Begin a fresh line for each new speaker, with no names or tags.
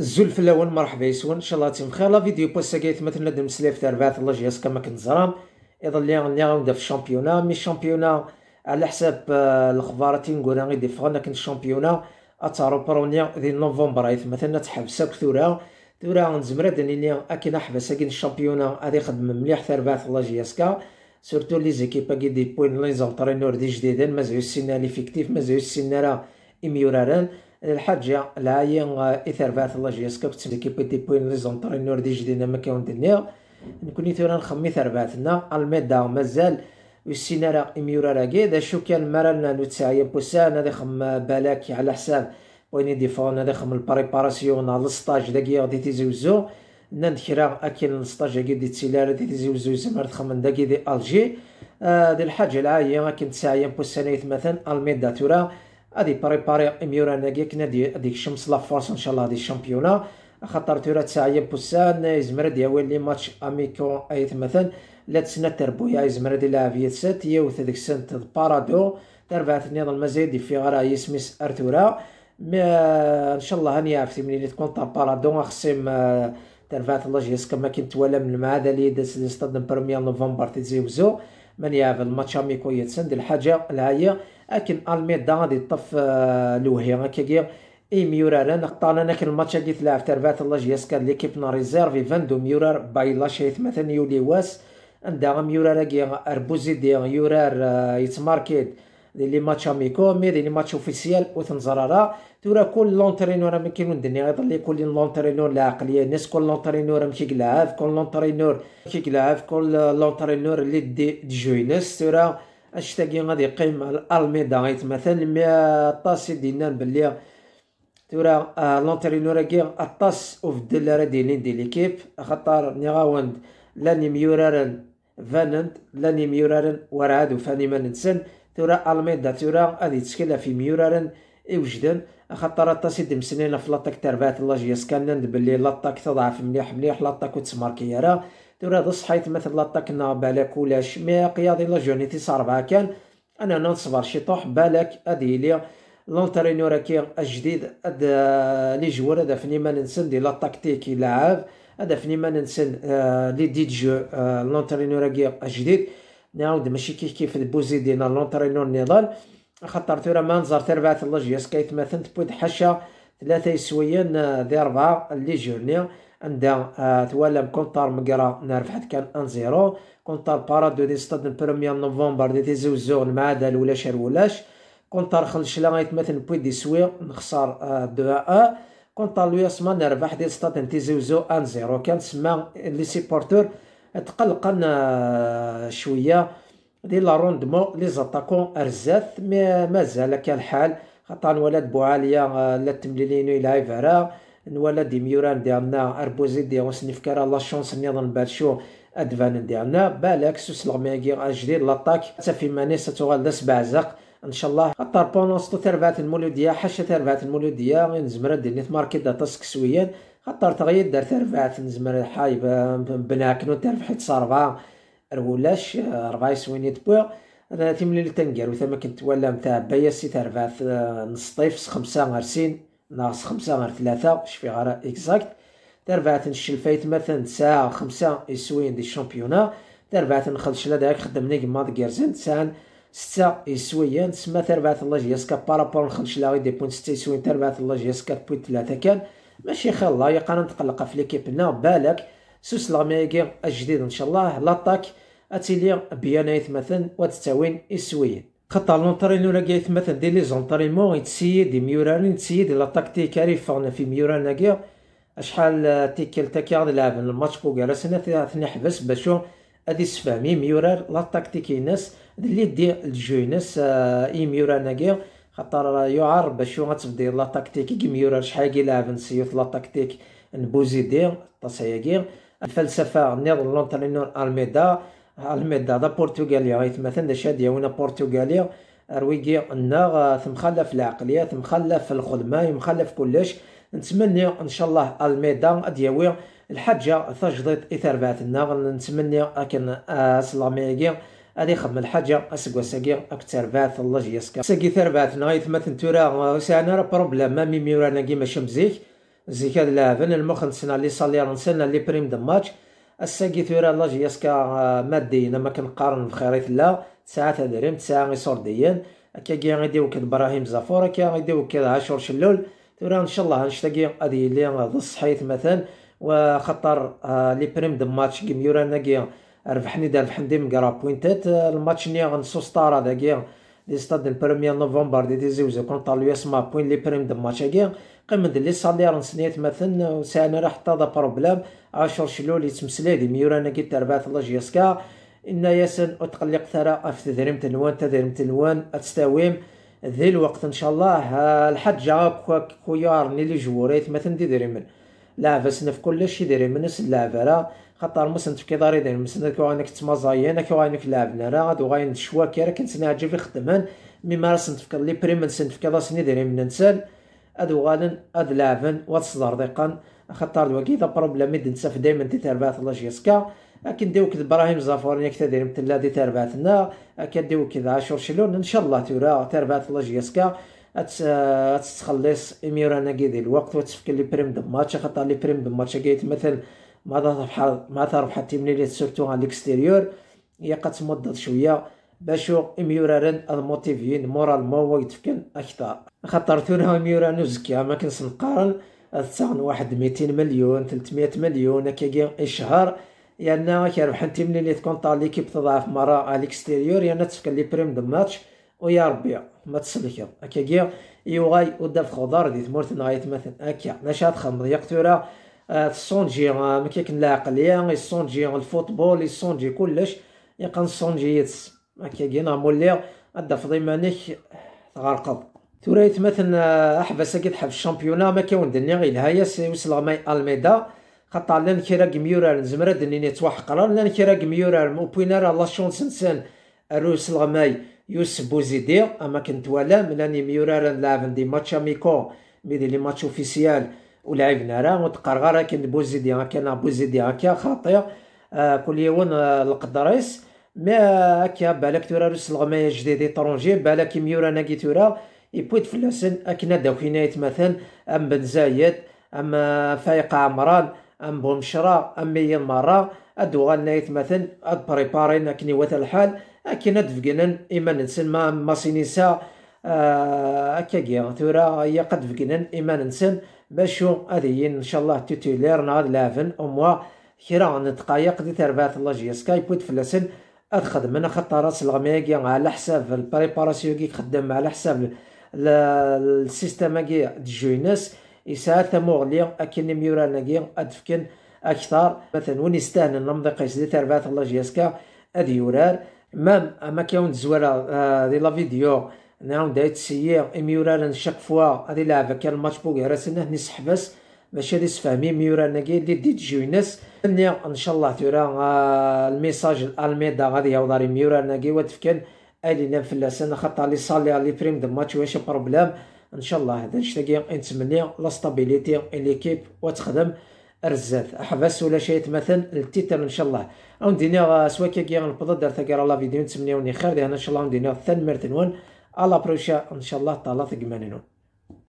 في الاول مرحبا يسون ان شاء الله تيم خير لا فيديو بوسا كيت مثلا دم سليف تاع ربعات الله جياس كما كنت زرام ايضا اللي غني غنبدا في الشامبيونا مي الشامبيونا على حساب آه، الاخبار تنقول دي فغنا كنت الشامبيونا اتارو برونيا دي نوفمبر ايت مثلا تحبس كثورا ثورا غنزمر دني لي اكينا حبس كين الشامبيونا غادي يخدم مليح تاع ربعات الله كا سورتو لي زيكيبا كي دي بوين لي زونترينور دي جديدين مازال السيناريو ليفيكتيف مازال السيناريو اميورارال الحاجه لاين اثر فات الله جيسكا كنت كيبي دي بوين لي زونترينور دي جدينا ما كاون دنيغ نكوني ثورا نخمي ثرباتنا الميدا مازال وسينا اميورا راكي دا شو كان مرالنا نو بوسان هذا خم بالاك على حساب وين ديفون فون هذا خم البريباراسيون على السطاج داكي غادي تيزوزو نان خيرا اكل السطاج كي دي تسيلار دي تيزوزو زمر تخمن داكي دي الجي آه دي الحاجه العايه كنت تسعيا بوسان مثلا الميدا ثورا غادي بريباري اميورا ناكيك نادي هذيك الشمس لا فورس ان شاء الله هذه الشامبيونا خاطر تورا تاعي بوسان يزمر دياول لي ماتش اميكو ايت مثلا لا تسنى تربويا يزمر دي سات يا يوث هاديك سنت بارادو تربع ثنين المزيد دي في غرا يسميس ارتورا مي ان شاء الله هاني عرفتي لي تكون بارادو خصيم تربع الله جيس كما كنت ولا من المعادلة اللي دازت ستاد برميان نوفمبر تيزيوزو من يعرف الماتش اميكو يتسند الحاجه العاية لكن الميدا غادي طف آه، لوهي غا اي ميورار انا قطعنا كان الماتش كي تلعب تربات الله جياس كان نا ريزيرفي فاندو ميورار بايلا شايث مثلا يولي واس عندها ميورار كي اربوزيدي يورار آه، يتماركيد دير لي ماتش مي دير لي ماتش اوفيسيال وتنزرارا تورا كل لونترينور ما كاين الدنيا غير لي كل لونترينور لا عقليه ناس كل لونترينور ماشي كلاعب كل لونترينور ماشي كلاعب كل لونترينور لي دي, دي جوينس تورا اشتاقي غادي يقيم الالميدا مثلا مي طاس دينا بلي تورا آه، لونترينور كي الطاس اوف ديل راه ديلين دي ليكيب خاطر نيغاوند لاني ميورارن فاننت لاني ميورارن ورعاد وفاني ما ننسن تورا الميدا تورا غادي تسكيلا في ميورارن إوجدن خاطر تصيد مسنينه في لاطاك تربات جي سكانن بلي لاطاك تضعف مليح مليح لاطاك وتسماركي راه تورا دو صحيت مثل لاطاك نا بالك ولا مي قياضي لا جونيتي صار كان انا نصبر شي طوح بالك هادي لي لونترينو راكي الجديد هاد لي جوار هذا فني ما ننسن دي لا تاكتيكي لعاب هذا فني ما ننسن آه، لي دي جو آه، راكي الجديد نعاود ماشي كيف كيف البوزي ديالنا لونترينور نضال خاطر ما نزار تربعة اللجيس كي مثلا تبود حشا ثلاثة يسويا دي ربعة لي جورني عند آه توالم كونتار مقرا ربحت كان ان زيرو كونتار بارادو دي ستاد بروميا نوفمبر دي تي تيزوزور المعادل ولا شر ولاش كونتار خلش لا مثلا بوي دي سوي نخسر 2 آه، 1 كونتار لوياسمان ربح دي ستاد تيزوزو ان زيرو كان سما لي سيبورتور تقلقنا آه, شويه ديال لا روندمون لي زاتاكون ارزاف مي مازال كالحال خاطر ولاد بوعاليه آه, لا تمليلينو الى ايفرا نوالا ميوران ديالنا اربوزي ديال وسنفكرا لا شونس نيضن بالشو ادفان ديالنا بالك سوس لغماكي اجديد لاطاك حتى في ماني مانيس سبع بعزق ان شاء الله خاطر بونونس تو ثربات المولوديه حاشا ثربات المولوديه غير نزمر ندير دا داتاسك سويا خاطر تغيد دار تربعت نزمر حايب آه، بناكنو حيت صاربا رولاش آه، ربع سويني تبوغ انا لي تنقر وثما كنت ولا متاع بايا سي تربعت آه، نص طيف خمسة غير سين ناقص خمسة غير ثلاثة شفي غارة اكزاكت تربعت فايت مثلا ساعة خمسة يسوين دي شامبيونا تربعت نخلش لداك خدمني كيما ديرزن ساعة ستة يسويان تسمى تربعت الله جياسكا بارابور نخلش لا غي دي بوان ستة يسوين تربعت الله جياسكا بوان ثلاثة كان ماشي خلا يقرا نتقلق في ليكيبنا بالك سوس لاغميغي الجديد ان شاء الله لاطاك اتيلي بيانا مثلا وتتاوين اسويين خطا لونترينور كي مثلا دي لي زونترينمون يتسيد دي ميورانين تسيد لا تكتيك ريفون في ميورال كي اشحال آه، تيكل تاكا لعب الماتش كو جالسنا ثني حبس باشو هادي سفامي ميورار لا تاكتيك ينس اللي دي الجو ينس آه، اي ميورال كي خاطر يعار باش غتبدي لا تاكتيك كيميور شحال لاعب نسيو لا تاكتيك نبوزيدي تصياكير الفلسفه نير لونترينور الميدا الميدا دا بورتوغاليا مثلا شاديه ونا بورتوغاليا رويكي نا مخلف العقليه مخلف الخدمه مخلف كلش نتمنى ان شاء الله الميدا دياوي الحاجه تجديد اثار بعثنا نتمنى اكن آه، اسلاميكي هذا خدمة الحاجه أسقوا ساكي اكثر بعث الله جيسك سقي ثر بعث نايث مثلا تورا سانا راه بروبليم ما مي كي ماشي مزيك زيك هاد اللاعبين المخ نسنا لي سالير نسنا لي بريم د ماتش الساكي ثورا الله مادي آه، ماديا ما كنقارن بخيريت لا تسعة درهم تسعة غيصور ديان هكا كي غيديو كد ابراهيم زافور هكا غيديو كد عاشور شلول تورا ان شاء الله نشتاقي غادي لي آه، ضد الصحيت مثلا وخطر آه، لي بريم د ماتش كيميورا ناكي ربحني دار ربحندي مقرا بوينتات الماتش ني غنسوستارا داكيغ لي ستاد البريمير نوفمبر دي ديزيوزو كونطا ليوس ما بوين لي بريم دو ماتش اكيا قيمة لي سالير نسنيت مثلا آه، وسانا راه حتى دا بروبلام اشور شلو لي تمسلا دي ميورانا كي تربات الله جيسكا ان ياسن اتقلق ثرا اف تدريم تنوان تدريم تنوان اتستاويم ذي الوقت ان شاء الله آه، الحد جا كويار ني لي جوريت مثلا دي دريمن لعبه سنف كلشي دريمن سلعبه راه خاطر مسند في كيدار يدير مسند كي تمازايا كوغانك لعبنا راه غاد وغاين الشواكي راه كنت نعجب خدمان مي مارسنت في لي بريم نسند في كيدار سني دايرين من نسال اد وغالن هاد لعبن وتصدر ديقان خاطر دواكي بروبليم يد نساف دايما دي تربع الله جيسكا اكن ديو كد ابراهيم زافورني كتا داير مثل دي تربعتنا اكن ديو كد عاشور شلون ان شاء الله تورا تربع الله جيسكا تتخلص اميرانا كيدي الوقت وتفكر لي بريم دو ماتش خاطر لي بريم دو ماتش كيتمثل ما تربح ما تربح التمريرات سورتو على ليكستيريور هي كتمضض شويه باش اميورارن الموتيفيين مورالمون هو يتفكن اكثر خاطر ثورة اميورانو زكيا ما كنس نقارن الثان واحد 200 مليون 300 مليون كيجي الشهر يانا يعني كيربح انت ملي لي تكون طال ليكيب تضعف مرة على ليكستيريور يا يعني تفكن لي بريم دو ماتش ويا ربي ما تسلك هكاكيا يوغاي وداف خضار دي ثمورت نايت مثلا اكيا نشاط خمر يقتورا تسونجي آه، آه، ما كيكن لا غير آه، يسونجي الفوتبول يسونجي كلش يقن سونجيتس ما كيجينا مولي ادا فضيمانك تغرقض تورا مثلا احبس كي حب الشامبيونا ما كيون دني غير هياس سيوصل ماي الميدا خاطر لان راك ميورا نزمرا دني نتوحقرا لان راك ميورا وبوينر لا شونس نسان روس الغماي يوسف بوزيدير اما كنت ولا ملاني ميورا نلعب دي ماتش اميكو مي دي لي ماتش اوفيسيال ولعبنا راه غير كان بوزيدي هكا بوزيدي هكا خطير آه، كل يوم القدريس آه، ما هكا بالك تورا روس الغمايه جديد ايطرونجي بالك ميورا ناكي تورا يبويت فلاسن اكنا داو مثلا ام بن زايد ام آه، فايق عمران ام بومشرا ام ميين مرا ادو غنايت مثلا اد بريبارين اكني وات الحال اكنا دفقنن اما نسن ما سينيسا هكا كي تورا هي قد فقنن اما نسن باشو هذه ان شاء الله تيتولير نهار لافن اموا خيرا نتقايق دي تربات الله جي سكايب بوت فلسن ادخد من خطر راس الغميكي على حساب البريباراسيون كي خدم على حساب السيستم كي دجويناس يساعد تموغلي اكن ميورانا كي ادفكن اكثر مثلا وين يستاهل قيس دي تربات الله جي سكا ادي يورار مام اما كاين زوارا آه، دي لا فيديو نعاود هاد السيير ميورال شاك فوا غادي يلعب كان الماتش بوغ راسنا نسحبس حبس باش هادي تفهمي ميورال كي اللي ديت جو الناس نعم، ان شاء الله تورا آه، الميساج الالميدا غادي يوضر ميورال كي وتفكن الينا في اللسان خاطر لي صالي لي بريم دو ماتش واش بروبليم ان شاء الله هذا نشتاقي نتمنى لا ستابيليتي ليكيب وتخدم رزات حبس ولا شيء مثلا التيتر ان شاء الله او ندينا آه، سوا كي البض درت لا فيديو نتمنى خير ان شاء الله ندينا ثان مرتين الله بروشا ان شاء الله طالات جمانينو